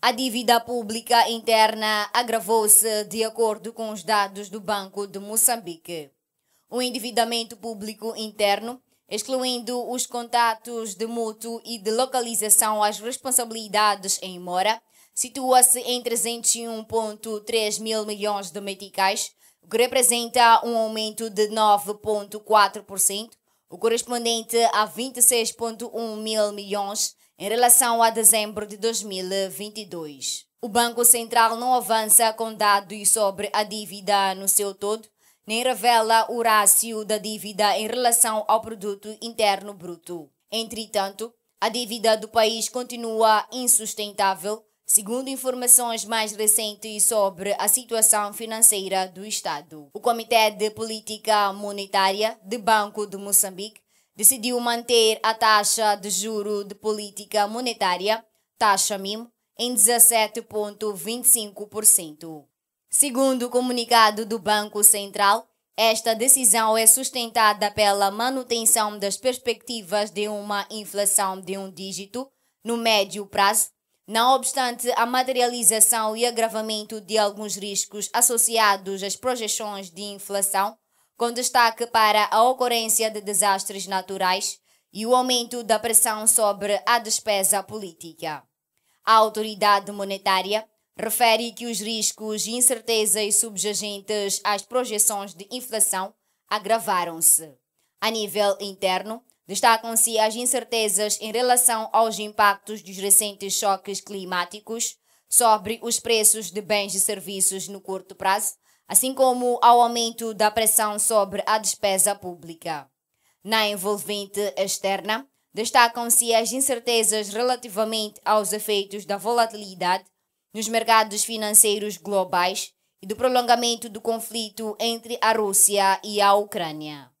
A dívida pública interna agravou-se de acordo com os dados do Banco de Moçambique. O endividamento público interno, excluindo os contatos de mútuo e de localização às responsabilidades em mora, situa-se em 301,3 mil milhões de meticais, o que representa um aumento de 9,4%, o correspondente a 26,1 mil milhões em relação a dezembro de 2022. O Banco Central não avança com dados sobre a dívida no seu todo, nem revela o rácio da dívida em relação ao produto interno bruto. Entretanto, a dívida do país continua insustentável, segundo informações mais recentes sobre a situação financeira do Estado. O Comitê de Política Monetária do Banco de Moçambique decidiu manter a taxa de juro de política monetária, taxa MIM, em 17,25%. Segundo o comunicado do Banco Central, esta decisão é sustentada pela manutenção das perspectivas de uma inflação de um dígito no médio prazo, não obstante a materialização e agravamento de alguns riscos associados às projeções de inflação com destaque para a ocorrência de desastres naturais e o aumento da pressão sobre a despesa política. A autoridade monetária refere que os riscos e incertezas subjacentes às projeções de inflação agravaram-se. A nível interno, destacam-se as incertezas em relação aos impactos dos recentes choques climáticos sobre os preços de bens e serviços no curto prazo, assim como ao aumento da pressão sobre a despesa pública. Na envolvente externa, destacam-se as incertezas relativamente aos efeitos da volatilidade nos mercados financeiros globais e do prolongamento do conflito entre a Rússia e a Ucrânia.